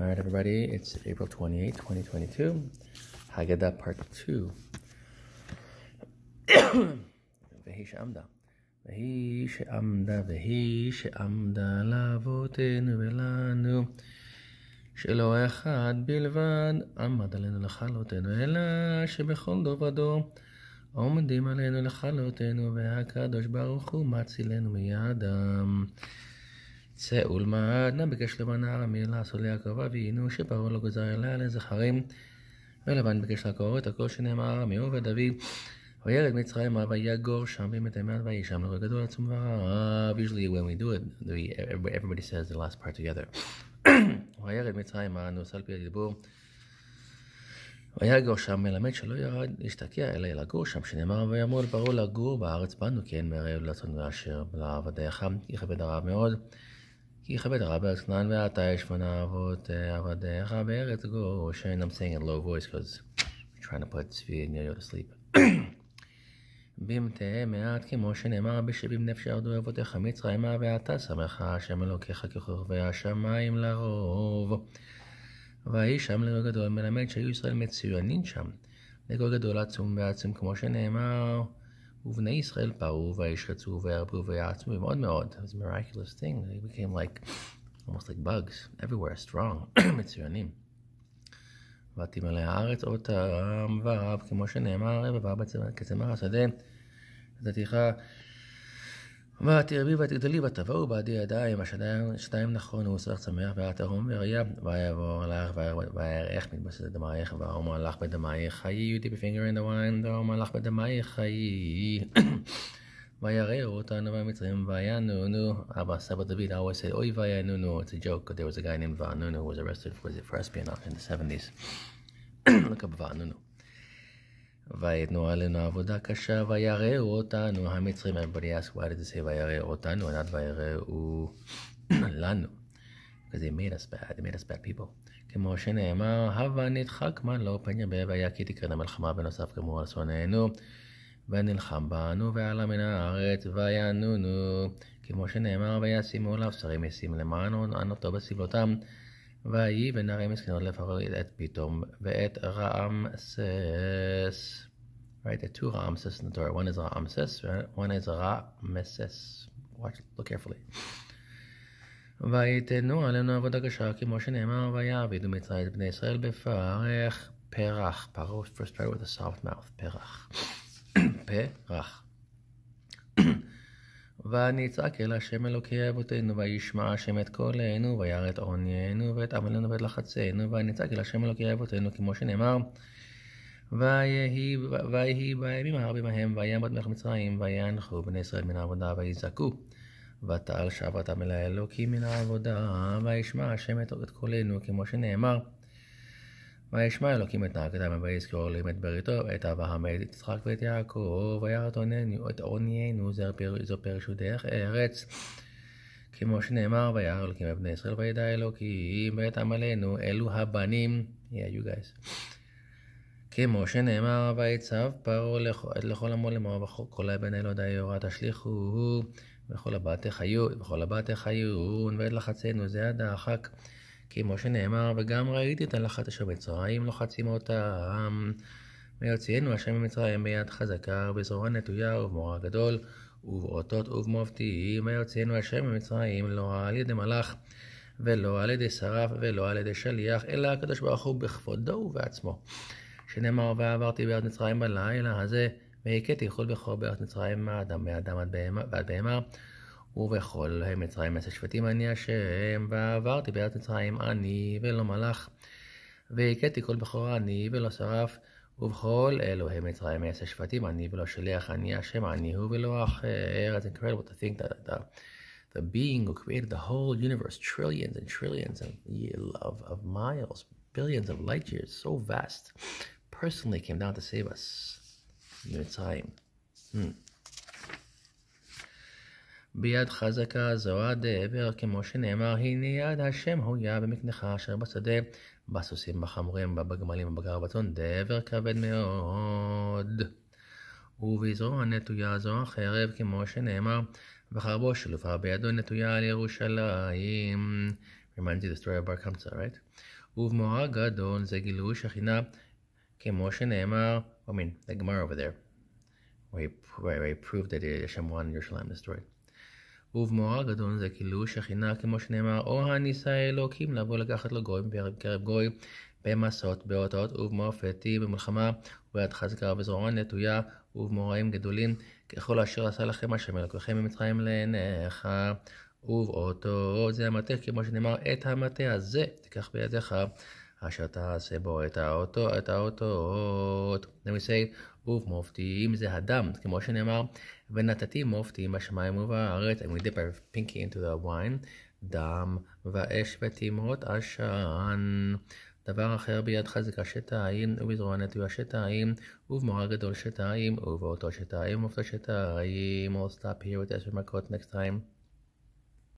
All right, everybody, it's April 28, 2022. Haggadah Part 2. והיא שעמדה. והיא שעמדה, והיא שעמדה לאבותינו ולנו, שלא אחד בלבד עמד עלינו לכלותנו, אלא שבכל דור ודור עומדים עלינו לכלותנו, והקדוש ברוך הוא מצילנו מידם. ולמד, נא ביקש לבנה ארמי לעשות ליעקב אבינו שפרעה לא גזר אליה לזכרים ולבן ביקש לעקור את הכל שנאמר מי עובד אבי, וירד מצרימה ויגור שם במטמאת וישם לרוע גדול עצום ורב usually when we do it we, everybody says the last part together וירד מצרימה על פי הדיבור ויגור שם מלמד שלא ירד אלא לגור שם, שנאמר ויאמרו לפרעה לגור בארץ בנו מרעב ואשר לעבדיך יכבד מאוד. כי כבד רבי אסנן ועתה שמונה אבות אה, עבדיך אה, בארץ גושן. I'm saying it low voice because I'm trying to put צבי and Yoyo to sleep. במתי מעט כמו שנאמר בשבים נפש ירדו אבותיך מצרימה ואתה שמחה השם אלוקיך ככוכבי השמיים לרוב. ויהי שם לגוי גדול מלמד שהיו ישראל מצוינים שם. לגוי גדול עצום ועצום כמו שנאמר ובני ישראל באו וישחטו וירפו ויעצמו מאוד מאוד. It was a miraculous thing. They became like, almost like bugs, everywhere, strong, מצוינים. ותמלא הארץ אותם ורב, כמו שנאמר, ובא בצמר השדה, ותתיחה ואת תרבי ותגדלי ותבואו בעדי ידיים, השתיים נכונו ושרך צמח ואת ארום ואריה, ויעבור לך וירח מתבסס לדמייך, וארום לך בדמייך חיי, you dip a finger in the wine, וארום לך בדמייך חיי. ויראו אותנו במצרים, וינונו, אבא סבא דוד, I always say, אוי וינונו, it's a joke, there was a guy named Vanunu who was arrested for, for espionage in the 70s. Look up Vanunu. ויתנו עלינו עבודה קשה, ויראו אותנו המצרים בבריאה סווארדסי, ויראו אותנו, ענת ויראו לנו. Because they made us bad, they made us bad people. כמו שנאמר, הווה נדחק מן לא פן יבא, והיה כי תקרן המלחמה בנוסף כמו על שונאינו, ונלחם בנו ועלה מן הארץ, וינונו. כמו שנאמר, וישימו עליו שרים ישים למען ענותו בסבלותם. ויהי ונרים מסכנות לפרעיד את פתאום ואת רעמסס. Right, there are two Ramses in the Torah. One is Ramses, one is Rameses. Watch, look carefully. ויתנו עלינו עבודה קשה, כמו שנאמר, ויעבידו מצרים את בני ישראל בפרך פרח. פרח, first start with a soft mouth, פרח. פרח. ונצעק אל השם אלוקי אבותינו, וישמע השם את קולנו, וירא את עוניינו, ואת עמלנו ואת לחצנו, ונצעק אל השם אלוקי אבותינו, כמו שנאמר, ויהי, בימים הרבים ההם, ויעמוד מלך מצרים, וינחו בני ישראל מן העבודה, ויזעקו. ותעל שבתם אל האלוקים מן העבודה, וישמע השם את קולנו, כמו שנאמר, וישמע אלוקים את נהגתם ויזכור אלים את בריתו את אברהם ואת יצחק ואת יעקב וירתוננו את עוניינו זו פרשו דרך ארץ כמו שנאמר וירא אלוקים את בני ישראל וידע אלוקים ואת עמלנו אלו הבנים yeah you guys כמו שנאמר ויצב פרעה לכ... לכל עמו לאמור וכל הבן אלו די יורה תשליכו, וכל הבתך היו וכל הבתך היו ואת לחצנו זה הדחק כמו שנאמר, וגם ראיתי את הלכת אשר מצרים לוחצים אותה, העם. ויוציאנו השם ממצרים ביד חזקה ובזרוע נטויה ובמורה גדול ובאותות ובמופתיים. ויוציאנו השם ממצרים לא על ידי מלאך ולא על ידי שרף ולא על ידי שליח, אלא הקדוש ברוך הוא בכבודו ובעצמו. שנאמר ועברתי בארץ מצרים בלילה הזה והכיתי חול בכור בארץ מצרים מאדם מאדם עד בהמה, ועד בהמה ובכל מצרים אצל שבטים אני השם, ועברתי בארץ מצרים אני ולא מלאך, והכיתי כל בכורה אני ולא שרף, ובכל אלוהי מצרים אעשה שבטים אני ולא שליח אני השם אני הוא ולא אחר. It's incredible to think that the, the being who created the whole universe, trillions and trillions of, of, of miles, billions of light years, so vast, personally came down to save us. Mitzrayim. Hmm. ביד חזקה זו עד העבר, כמו שנאמר, הנה יד השם הויה במקנך אשר בשדה, בסוסים, בחמורים, בגמלים, בבגר ובצאן, דבר כבד מאוד. ובזרוע נטויה זו החרב, כמו שנאמר, וחרבו שלופה בידו נטויה על ירושלים. Reminds you the story of בר קמצא, right? ובמורה גדול זה גילוי שכינה, כמו שנאמר, I mean, the Gemara over there, where he, where he proved that Hashem in Yerushalayim destroyed. ובמורה גדול זה קילוש שכינה, כמו שנאמר, או הניסה אלוקים לבוא לקחת לו גוי מקרב גוי, במסעות באותות ובמופתי, במלחמה, וביד חזקה ובזרוע נטויה, ובמוראים גדולים, ככל אשר עשה לכם השם אלוקיכם ממצרים לעיניך. ובאותו זה המטה, כמו שנאמר, את המטה הזה תיקח בידיך. השטס בו את האוטו, את האותות. Then we say, ובמופתים זה הדם, כמו שנאמר, ונתתי מופתים בשמיים ובארץ, and we dip our pinky into the wine, דם ואש ותימות עשן. דבר אחר ביד חזקה שתיים, ובזרוע נטוי השתיים, ובמורה גדול שתיים, ובאותו שתיים, ובאותו שתיים. We'll stop here with this remark next time.